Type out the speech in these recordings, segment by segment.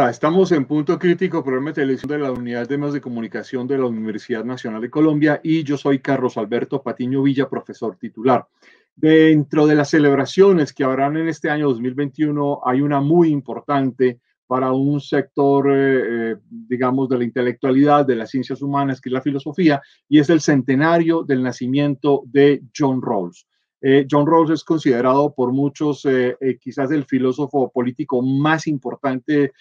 Hola, estamos en Punto Crítico, programa de televisión de la Unidad de Más de Comunicación de la Universidad Nacional de Colombia y yo soy Carlos Alberto Patiño Villa, profesor titular. Dentro de las celebraciones que habrán en este año 2021 hay una muy importante para un sector, eh, eh, digamos, de la intelectualidad, de las ciencias humanas, que es la filosofía, y es el centenario del nacimiento de John Rawls. Eh, John Rawls es considerado por muchos eh, eh, quizás el filósofo político más importante,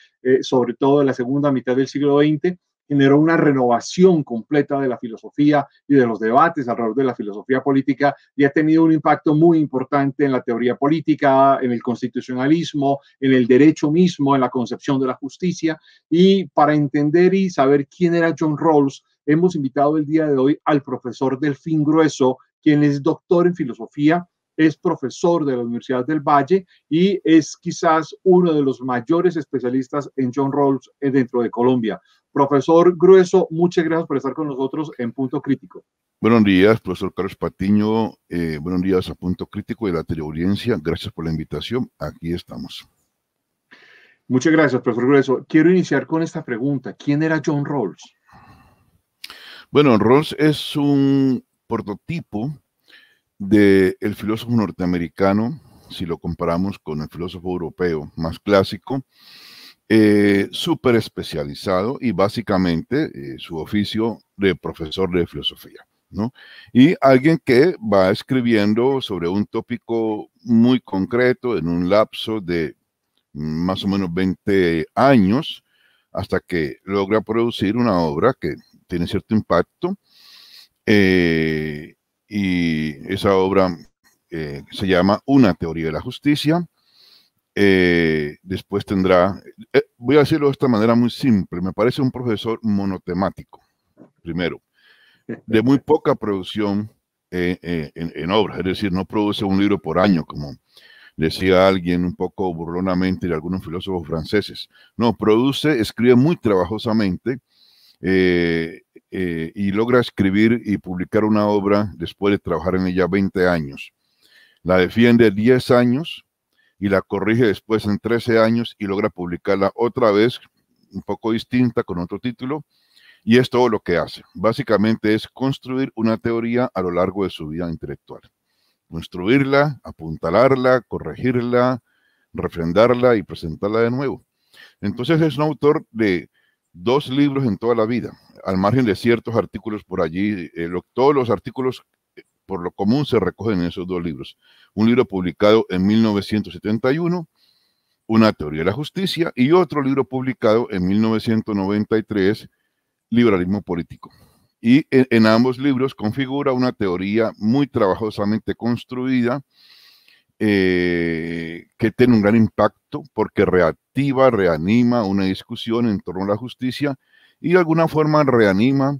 sobre todo de la segunda mitad del siglo XX. Generó una renovación completa de la filosofía y de los debates alrededor de la filosofía política y ha tenido un impacto muy importante en la teoría política, en el constitucionalismo, en el derecho mismo, en la concepción de la justicia. Y para entender y saber quién era John Rawls, hemos invitado el día de hoy al profesor Delfín Grueso, quien es doctor en filosofía, es profesor de la Universidad del Valle y es quizás uno de los mayores especialistas en John Rawls eh, dentro de Colombia. Profesor Grueso, muchas gracias por estar con nosotros en Punto Crítico. Buenos días, profesor Carlos Patiño. Eh, buenos días a Punto Crítico y la teleaudiencia. Gracias por la invitación. Aquí estamos. Muchas gracias, profesor Grueso. Quiero iniciar con esta pregunta. ¿Quién era John Rawls? Bueno, Rawls es un prototipo del filósofo norteamericano, si lo comparamos con el filósofo europeo más clásico, eh, súper especializado y básicamente eh, su oficio de profesor de filosofía. ¿no? Y alguien que va escribiendo sobre un tópico muy concreto en un lapso de más o menos 20 años hasta que logra producir una obra que tiene cierto impacto eh, y esa obra eh, se llama Una teoría de la justicia. Eh, después tendrá, voy a decirlo de esta manera muy simple, me parece un profesor monotemático, primero, de muy poca producción en, obra obras, es decir, no produce un libro por año, como decía alguien un poco burlonamente de algunos filósofos franceses. No, produce, escribe muy trabajosamente, eh, y logra escribir y publicar una obra después de trabajar en ella 20 años. La defiende 10 años y la corrige después en 13 años y logra publicarla otra vez, un poco distinta, con otro título. Y es todo lo que hace. Básicamente es construir una teoría a lo largo de su vida intelectual. Construirla, apuntalarla, corregirla, refrendarla y presentarla de nuevo. Entonces es un autor de dos libros en toda la vida al margen de ciertos artículos por allí, eh, todos los artículos eh, por lo común se recogen en esos dos libros. Un libro publicado en 1971, Una teoría de la justicia, y otro libro publicado en 1993, Liberalismo político. Y en, ambos libros configura una teoría muy trabajosamente construida eh, que tiene un gran impacto porque reactiva, reanima una discusión en torno a la justicia y de alguna forma reanima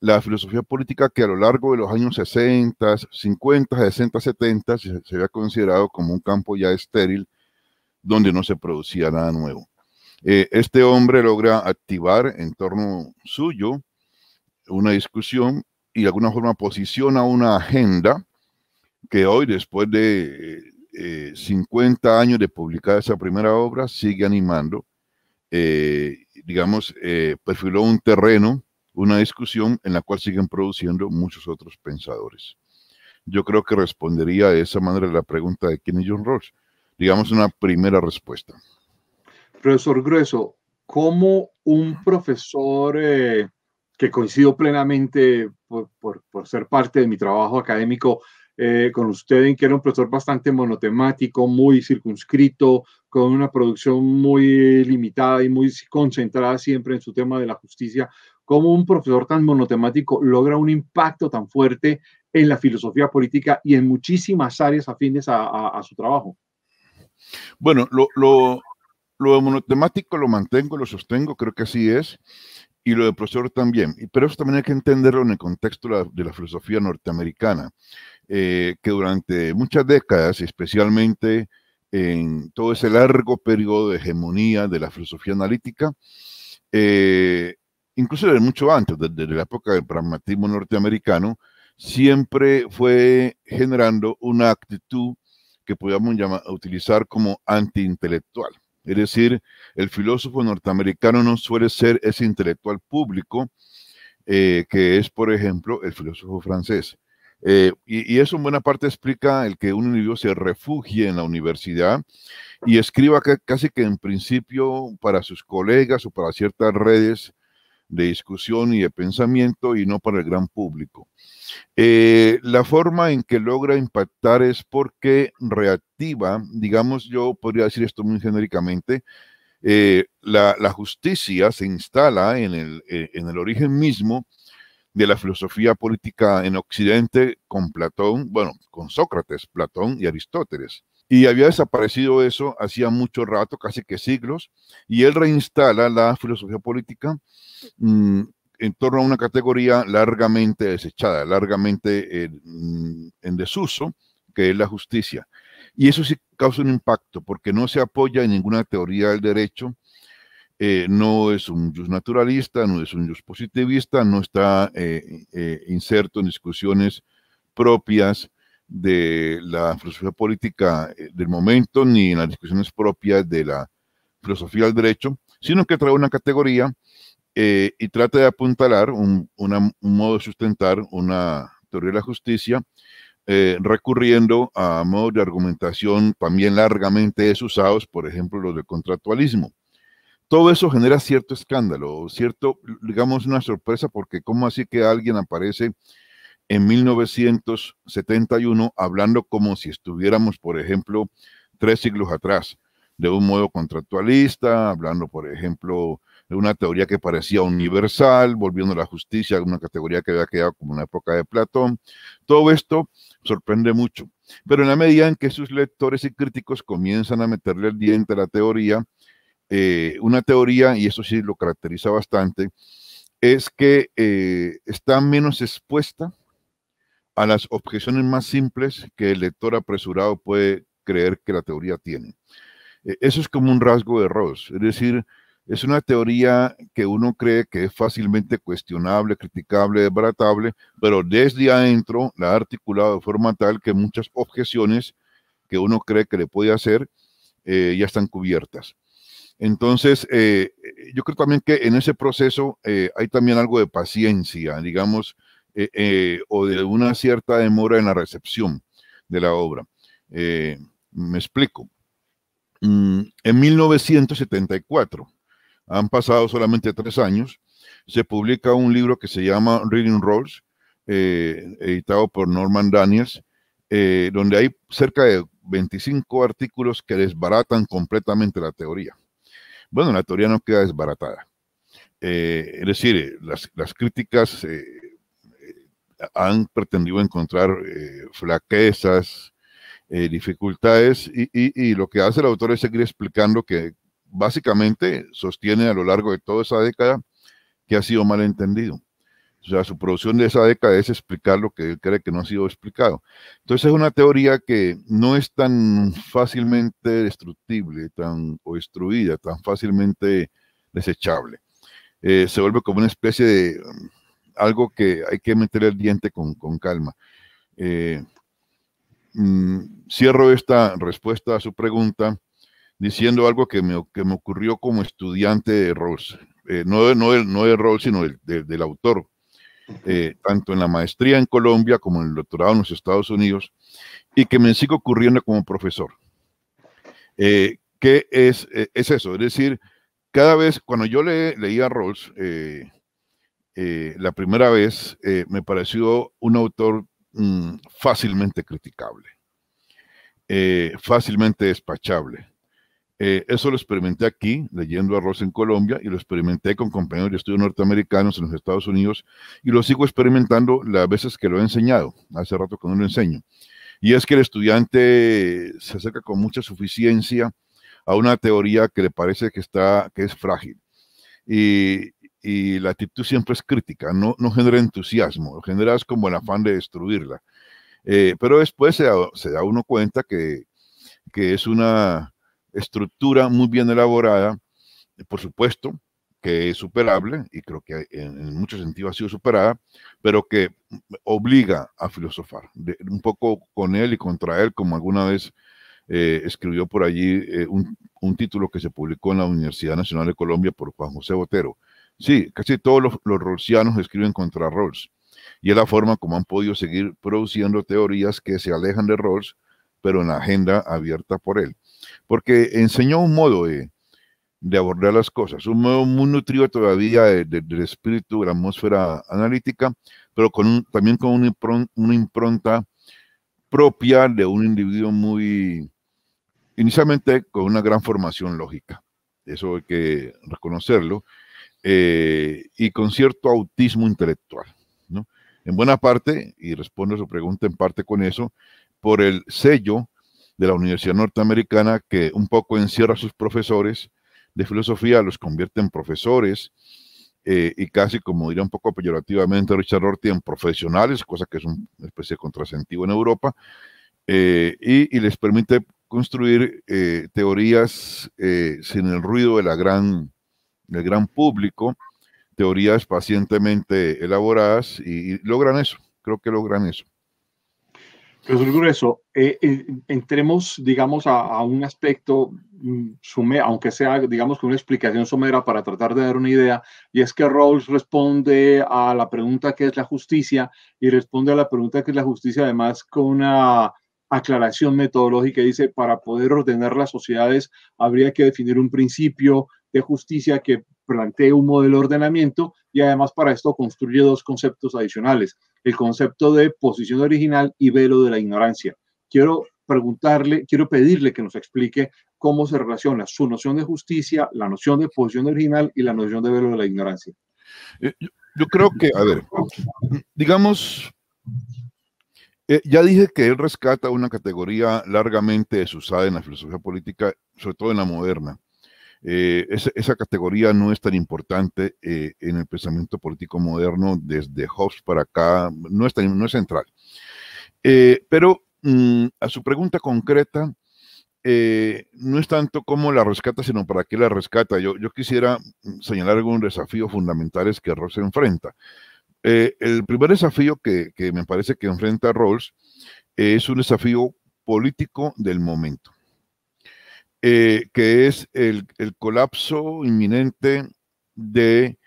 la filosofía política que a lo largo de los años 60, 50, 60, 70 se, había considerado como un campo ya estéril donde no se producía nada nuevo. Eh, este hombre logra activar en torno suyo una discusión y de alguna forma posiciona una agenda que hoy, después de 50 eh, eh, años de publicar esa primera obra, sigue animando digamos, eh, perfiló un terreno, una discusión en la cual siguen produciendo muchos otros pensadores. Yo creo que respondería de esa manera la pregunta de quién es John Rawls. Digamos una primera respuesta. Profesor Grueso, como un profesor eh, que coincido plenamente por ser parte de mi trabajo académico eh, con usted en que era un profesor bastante monotemático, muy circunscrito, con una producción muy limitada y muy concentrada siempre en su tema de la justicia. ¿Cómo un profesor tan monotemático logra un impacto tan fuerte en la filosofía política y en muchísimas áreas afines a, su trabajo? Bueno, lo, lo, lo monotemático lo mantengo, lo sostengo, creo que así es y lo de profesor también. Pero eso también hay que entenderlo en el contexto de la filosofía norteamericana. Eh, que durante muchas décadas, especialmente en todo ese largo periodo de hegemonía de la filosofía analítica, eh, incluso desde mucho antes, desde la época del pragmatismo norteamericano, siempre fue generando una actitud que podíamos llamar, utilizar como antiintelectual. Es decir, el filósofo norteamericano no suele ser ese intelectual público eh, que es, por ejemplo, el filósofo francés. Eh, y, eso en buena parte explica el que un individuo se refugie en la universidad y escriba casi que en principio para sus colegas o para ciertas redes de discusión y de pensamiento y no para el gran público. Eh, la forma en que logra impactar es porque reactiva, digamos yo podría decir esto muy genéricamente, eh, la, justicia se instala en el origen mismo de la filosofía política en Occidente con Platón, bueno, con Sócrates, Platón y Aristóteles. Y había desaparecido eso hacía mucho rato, casi que siglos, y él reinstala la filosofía política mm, en torno a una categoría largamente desechada, largamente eh, mm, en desuso, que es la justicia. Y eso sí causa un impacto, porque no se apoya en ninguna teoría del derecho, eh, no es un just naturalista, no es un just positivista, no está eh, eh, inserto en discusiones propias de la filosofía política del momento, ni en las discusiones propias de la filosofía del derecho, sino que trae una categoría y trata de apuntalar un, un, modo de sustentar una teoría de la justicia, recurriendo a modos de argumentación también largamente desusados, por ejemplo, los del contractualismo todo eso genera cierto escándalo, cierto, digamos, una sorpresa, porque ¿cómo así que alguien aparece en 1971 hablando como si estuviéramos, por ejemplo, tres siglos atrás, de un modo contractualista, hablando, por ejemplo, de una teoría que parecía universal, volviendo a la justicia una categoría que había quedado como una época de Platón? Todo esto sorprende mucho. Pero en la medida en que sus lectores y críticos comienzan a meterle el diente a la teoría, eh, una teoría, y eso sí lo caracteriza bastante, es que eh, está menos expuesta a las objeciones más simples que el lector apresurado puede creer que la teoría tiene. E, eso es como un rasgo de Ross, es decir, es una teoría que uno cree que es fácilmente cuestionable, criticable, desbaratable, pero desde adentro la ha articulado de forma tal que muchas objeciones que uno cree que le puede hacer eh, ya están cubiertas. Entonces, eh, eh, yo creo también que en ese proceso eh, hay también algo de paciencia, digamos, o de una cierta demora en la recepción de la obra. me explico. Mm, en 1974, han pasado solamente tres años, se publica un libro que se llama Reading Rolls, editado por Norman Daniels, donde hay cerca de 25 artículos que desbaratan completamente la teoría. Bueno, la teoría no queda desbaratada. Eh, es decir, eh, las, críticas eh, han pretendido encontrar flaquezas, dificultades, y, y lo que hace el autor es seguir explicando que básicamente sostiene a lo largo de toda esa década que ha sido malentendido. O sea, su producción de esa década es explicar lo que él cree que no ha sido explicado. Entonces es una teoría que no es tan fácilmente destructible, tan o destruida, tan fácilmente desechable. Eh, se vuelve como una especie de mm, algo que hay que meter el diente con, calma. Eh, mm, cierro esta respuesta a su pregunta diciendo algo que me, que me ocurrió como estudiante de Rawls. Eh, no, no de Rawls, sino del autor eh, tanto en la maestría en Colombia como en el doctorado en los Estados Unidos, y que me sigue ocurriendo como profesor. Eh, ¿Qué es, eh, es, eso? Es decir, cada vez, cuando yo le, leía a Rawls, la primera vez me pareció un autor mm, fácilmente criticable, fácilmente despachable, eh, eso lo experimenté aquí, leyendo arroz en Colombia, y lo experimenté con compañeros de estudio norteamericanos en los Estados Unidos, y lo sigo experimentando las veces que lo he enseñado, hace rato que no lo enseño. Y es que el estudiante se acerca con mucha suficiencia a una teoría que le parece que, está, que es frágil. Y, la actitud siempre es crítica, no, no genera entusiasmo, genera como el afán de destruirla. Eh, pero después se da, uno cuenta que, que es una estructura muy bien elaborada, eh, por supuesto, que es superable, y creo que en, muchos sentidos ha sido superada, pero que obliga a filosofar, un poco con él y contra él, como alguna vez eh, escribió por allí eh, un, título que se publicó en la Universidad Nacional de Colombia por Juan José Botero. Sí, casi todos los, los escriben contra Rawls, y es la forma como han podido seguir produciendo teorías que se alejan de Rawls, pero en la agenda abierta por él porque enseñó un modo de, abordar las cosas, un modo muy nutrido todavía de, del espíritu, de la atmósfera analítica, pero también con una impronta, propia de un individuo muy, inicialmente con una gran formación lógica, eso hay que reconocerlo, eh, y con cierto autismo intelectual, ¿no? En buena parte, y respondo a su pregunta en parte con eso, por el sello de la Universidad Norteamericana que un poco encierra a sus profesores de filosofía, los convierte en profesores eh, y casi, como diría un poco peyorativamente Richard Rorty, en profesionales, cosa que es una especie de contrasentido en Europa, eh, y, les permite construir eh, teorías sin el ruido de la gran, del gran público, teorías pacientemente elaboradas y logran eso, creo que logran eso. Profesor Grueso, eh, eh, entremos, digamos, a, un aspecto, mm, sume, aunque sea, digamos, con una explicación somera para tratar de dar una idea, y es que Rawls responde a la pregunta que es la justicia y responde a la pregunta que es la justicia además con una aclaración metodológica. Dice, para poder ordenar las sociedades habría que definir un principio de justicia que plantea un modelo de ordenamiento y además para esto construye dos conceptos adicionales, el concepto de posición original y velo de la ignorancia. Quiero preguntarle, quiero pedirle que nos explique cómo se relaciona su noción de justicia, la noción de posición original y la noción de velo de la ignorancia. Eh, yo, creo que, a ver, digamos, eh, ya dije que él rescata una categoría largamente desusada en la filosofía política, sobre todo en la moderna, eh, esa, categoría no es tan importante eh, en el pensamiento político moderno desde Hobbes para acá, no es, no es central. Eh, pero mm, a su pregunta concreta, no es tanto cómo la rescata, sino para qué la rescata. Yo, quisiera mm, señalar algunos desafíos fundamentales que Rawls enfrenta. el primer desafío que, que me parece que enfrenta Rawls es un desafío político del momento. Eh, que es el, colapso inminente del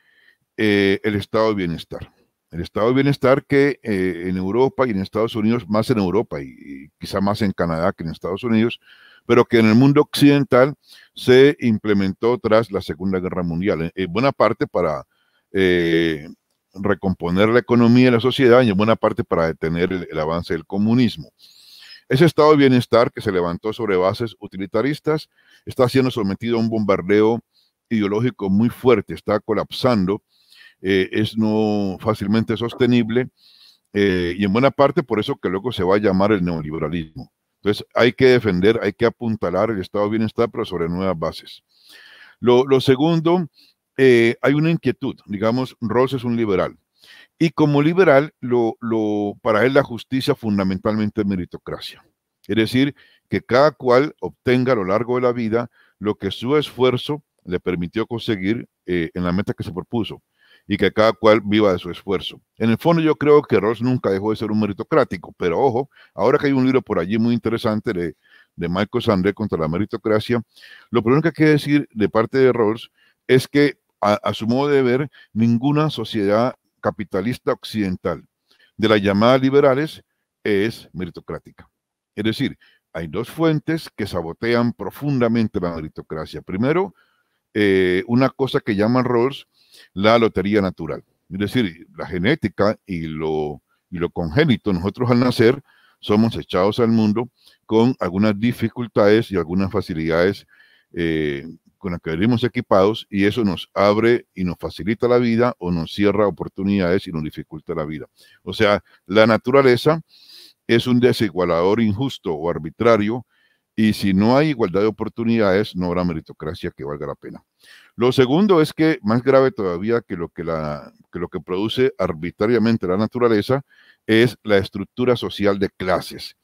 eh, estado de bienestar. El estado de bienestar que eh, en Europa y en Estados Unidos, más en Europa y, quizá más en Canadá que en Estados Unidos, pero que en el mundo occidental se implementó tras la Segunda Guerra Mundial, en, buena parte para recomponer la economía y la sociedad y en buena parte para detener el avance del comunismo. Ese estado de bienestar que se levantó sobre bases utilitaristas está siendo sometido a un bombardeo ideológico muy fuerte, está colapsando, eh, es no fácilmente sostenible eh, y en buena parte por eso que luego se va a llamar el neoliberalismo. Entonces hay que defender, hay que apuntalar el estado de bienestar, pero sobre nuevas bases. Lo, segundo, eh, hay una inquietud, digamos, Ross es un liberal y como liberal, lo, para él la justicia fundamentalmente es meritocracia. Es decir, que cada cual obtenga a lo largo de la vida lo que su esfuerzo le permitió conseguir eh, en la meta que se propuso y que cada cual viva de su esfuerzo. En el fondo yo creo que Ross nunca dejó de ser un meritocrático, pero ojo, ahora que hay un libro por allí muy interesante de, de Michael Sandré contra la meritocracia, lo primero que hay que decir de parte de Rawls es que a, a su modo de ver, ninguna sociedad capitalista occidental de las llamadas liberales es meritocrática. Es decir, hay dos fuentes que sabotean profundamente la meritocracia. Primero, eh, una cosa que llaman Rawls la lotería natural. Es decir, la genética y lo, lo congénito, nosotros al nacer somos echados al mundo con algunas dificultades y algunas facilidades eh, con la que venimos equipados y eso nos abre y nos facilita la vida o nos cierra oportunidades y nos dificulta la vida. O sea, la naturaleza es un desigualador injusto o arbitrario y si no hay igualdad de oportunidades, no habrá meritocracia que valga la pena. Lo segundo es que, más grave todavía que lo que, lo que produce arbitrariamente la naturaleza, es la estructura social de clases,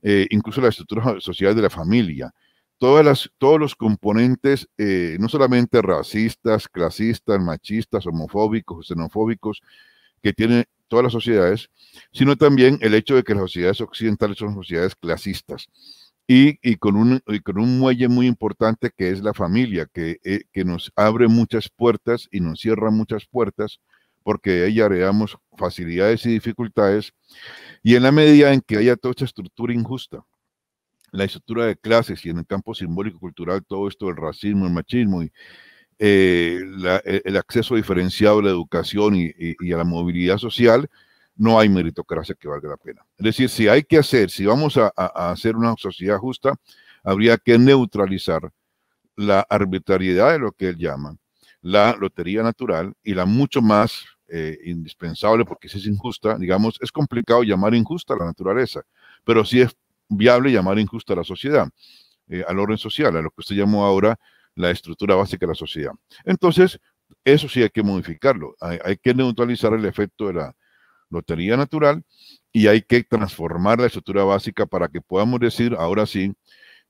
eh, incluso la estructura social de la familia, todos los componentes, eh, no solamente racistas, clasistas, machistas, homofóbicos, xenofóbicos, que tienen todas las sociedades, sino también el hecho de que las sociedades occidentales son sociedades clasistas. Y, con, un, con un muelle muy importante que es la familia, eh, que, nos abre muchas puertas y nos cierra muchas puertas, porque de ella facilidades y dificultades, y en la medida en que haya toda esta estructura injusta, la estructura de clases y en el campo simbólico cultural todo esto del racismo, el machismo y eh, e, el acceso diferenciado a la educación y, a la movilidad social, no hay meritocracia que valga la pena. Es decir, si hay que hacer, si vamos a, hacer una sociedad justa, habría que neutralizar la arbitrariedad de lo que él llama la lotería natural y la mucho más eh, indispensable, porque si es injusta, digamos, es complicado llamar injusta la naturaleza, pero si es viable llamar injusta a la sociedad, eh, al orden social, a lo que usted llamó ahora la estructura básica de la sociedad. Entonces, eso sí hay que modificarlo, hay, que neutralizar el efecto de la lotería natural y hay que transformar la estructura básica para que podamos decir ahora sí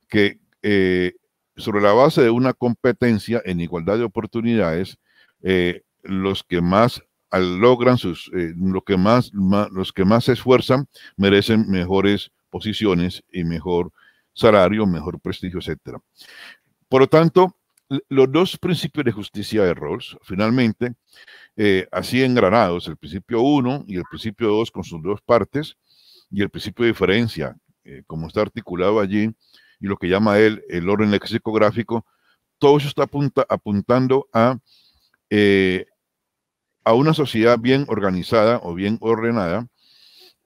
que eh, sobre la base de una competencia en igualdad de oportunidades, eh, los que más logran sus, que los que más se esfuerzan merecen mejores posiciones y mejor salario, mejor prestigio, etcétera. Por lo tanto, los dos principios de justicia de Rawls, finalmente, eh, así engranados, el principio 1 y el principio 2 con sus dos partes, y el principio de diferencia, eh, como está articulado allí, y lo que llama él el orden lexicográfico, todo eso está apuntando a, eh, a una sociedad bien organizada o bien ordenada,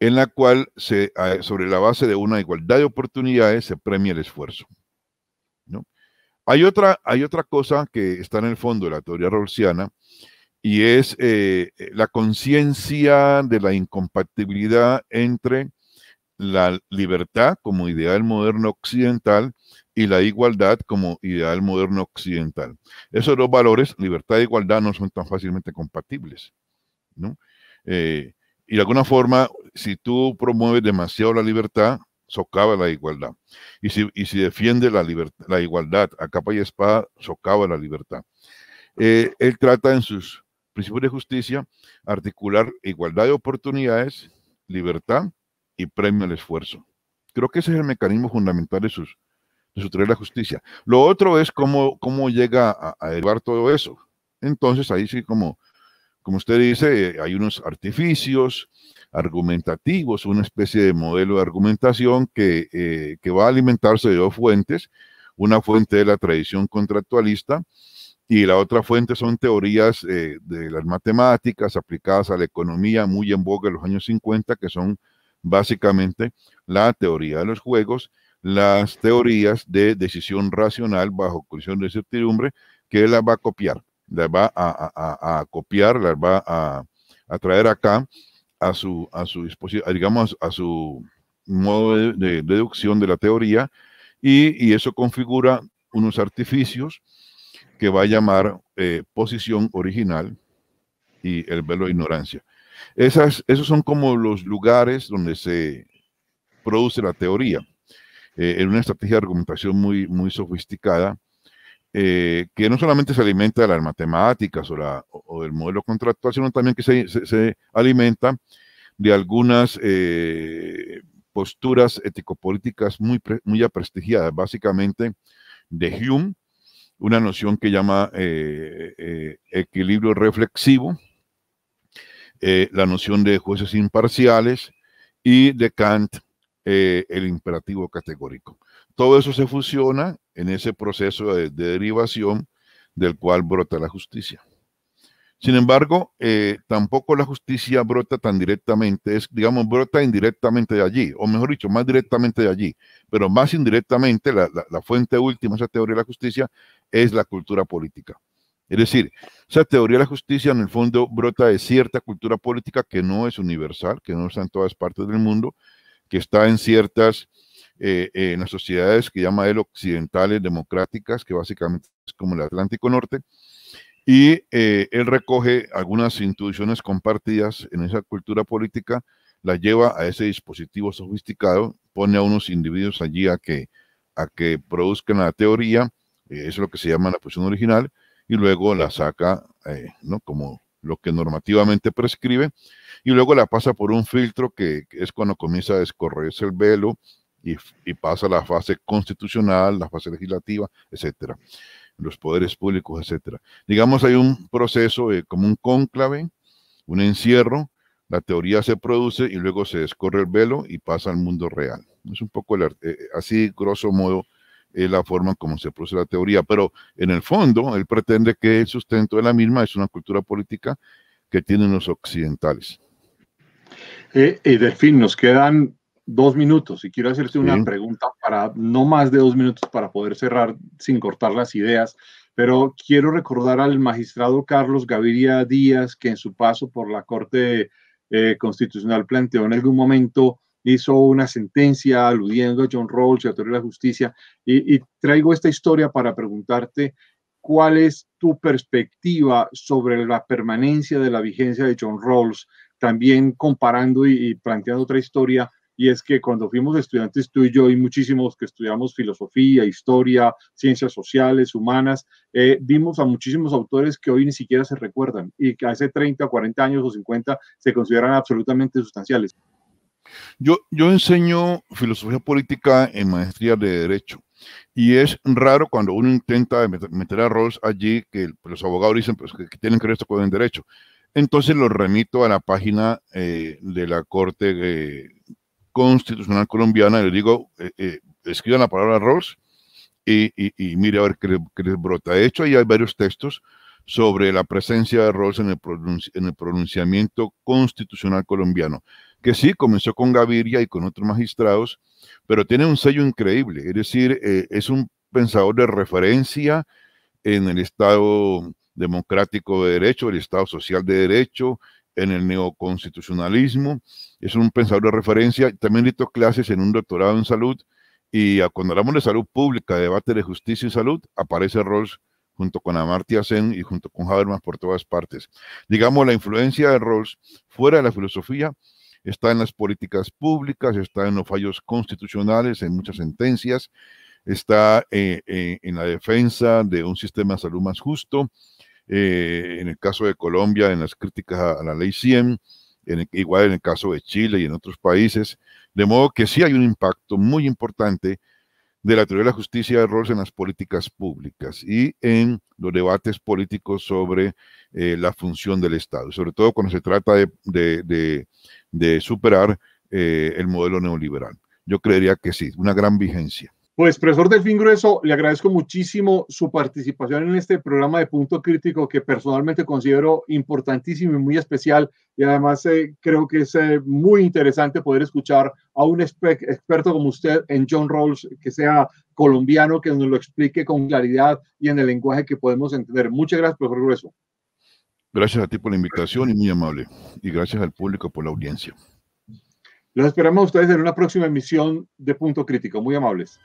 en la cual, se, sobre la base de una igualdad de oportunidades, se premia el esfuerzo. ¿no? Hay, otra, hay otra cosa que está en el fondo de la teoría rolsiana y es eh, la conciencia de la incompatibilidad entre la libertad como ideal moderno occidental y la igualdad como ideal moderno occidental. Esos dos valores, libertad e igualdad, no son tan fácilmente compatibles. ¿no? Eh, y de alguna forma, si tú promueves demasiado la libertad, socava la igualdad. Y si, y si defiende la, la igualdad a capa y espada, socava la libertad. Eh, él trata en sus principios de justicia articular igualdad de oportunidades, libertad y premio al esfuerzo. Creo que ese es el mecanismo fundamental de sus de su teoría de la justicia. Lo otro es cómo, cómo llega a, a todo eso. Entonces ahí sí como como usted dice, eh, hay unos artificios argumentativos, una especie de modelo de argumentación eh, que, va a alimentarse de dos fuentes, una fuente de la tradición contractualista y la otra fuente son teorías eh, de las matemáticas aplicadas a la economía muy en boga en los años 50, que son básicamente la teoría de los juegos, las teorías de decisión racional bajo condición de certidumbre, que él las va a copiar las va a, a, copiar, las va a, a, traer acá a su, a su disposición, digamos, a su modo de, deducción de la teoría, y, eso configura unos artificios que va a llamar eh, posición original y el velo de ignorancia. Esas, esos son como los lugares donde se produce la teoría. Eh, en una estrategia de argumentación muy, muy sofisticada, eh, que no solamente se alimenta de las matemáticas o, del modelo contractual, sino también que se, alimenta de algunas eh, posturas ético-políticas muy, muy aprestigiadas, básicamente de Hume, una noción que llama eh, equilibrio reflexivo, la noción de jueces imparciales y de Kant, el imperativo categórico. Todo eso se fusiona en ese proceso de, derivación del cual brota la justicia. Sin embargo, eh, tampoco la justicia brota tan directamente, es, digamos, brota indirectamente de allí, o mejor dicho, más directamente de allí, pero más indirectamente la, fuente última, de esa teoría de la justicia, es la cultura política. Es decir, esa teoría de la justicia en el fondo brota de cierta cultura política que no es universal, que no está en todas partes del mundo, que está en ciertas eh, eh, en las sociedades que llama él occidentales, democráticas, que básicamente es como el Atlántico Norte. Y eh, él recoge algunas instituciones compartidas en esa cultura política, la lleva a ese dispositivo sofisticado, pone a unos individuos allí a que, a que produzcan la teoría, eso es lo que se llama la posición original, y luego la saca ¿no? como lo que normativamente prescribe, y luego la pasa por un filtro que, que es cuando comienza a descorrerse el velo y, pasa la fase constitucional, la fase legislativa, etcétera, los poderes públicos, etcétera. Digamos, hay un proceso eh, como un cónclave, un encierro, la teoría se produce y luego se descorre el velo y pasa al mundo real. Es un poco eh, eh, así, grosso modo, la forma como se produce la teoría, pero en el fondo él pretende que el sustento de la misma es una cultura política que tienen los occidentales. y del fin, nos quedan dos minutos y quiero hacerte una pregunta para no más de dos minutos para poder cerrar sin cortar las ideas, pero quiero recordar al magistrado Carlos Gaviria Díaz que en su paso por la Corte eh, Constitucional planteó en algún momento hizo una sentencia aludiendo a John Rawls y de la Justicia. Y, traigo esta historia para preguntarte cuál es tu perspectiva sobre la permanencia de la vigencia de John Rawls, también comparando y planteando otra historia y es que cuando fuimos estudiantes tú y yo y muchísimos que estudiamos filosofía, historia, ciencias sociales, humanas, eh, vimos a muchísimos autores que hoy ni siquiera se recuerdan y que hace 30, 40 años o 50 se consideran absolutamente sustanciales. Yo, yo enseño filosofía política en maestría de derecho. Y es raro cuando uno intenta meter a allí, que los abogados dicen pues, que tienen que ver esto con el derecho. Entonces lo remito a la página eh, de la Corte de eh, Constitucional Colombiana, le digo, eh, eh, escriban la palabra Rawls y, y, mire a ver qué, brota. De hecho, ahí hay varios textos sobre la presencia de Rawls en el, pronunciamiento constitucional colombiano, que sí, comenzó con Gaviria y con otros magistrados, pero tiene un sello increíble, es decir, eh, es un pensador de referencia en el Estado democrático de derecho, el Estado social de derecho, en el neoconstitucionalismo. Es un pensador de referencia. También dictó clases en un doctorado en salud. Y cuando hablamos de salud pública, debate de justicia y salud, aparece Rawls junto con Amartya Sen y junto con Habermas por todas partes. Digamos, la influencia de Rawls fuera de la filosofía está en las políticas públicas, está en los fallos constitucionales, en muchas sentencias, está eh, eh, en la defensa de un sistema de salud más justo, eh, en el caso de Colombia, en las críticas a, la ley 100, en igual en el caso de Chile y en otros países, de modo que sí hay un impacto muy importante de la teoría de la justicia de roles en las políticas públicas y en los debates políticos sobre eh, la función del Estado, sobre todo cuando se trata de, superar eh, el modelo neoliberal. Yo creería que sí, una gran vigencia. Pues, profesor Delfín Grueso, le agradezco muchísimo su participación en este programa de Punto Crítico que personalmente considero importantísimo y muy especial. Y además eh, creo que es eh, muy interesante poder escuchar a un experto como usted en John Rawls, que sea colombiano, que nos lo explique con claridad y en el lenguaje que podemos entender. Muchas gracias, profesor Grueso. Gracias a ti por la invitación y muy amable. Y gracias al público por la audiencia. Los esperamos a ustedes en una próxima emisión de Punto Crítico. Muy amables.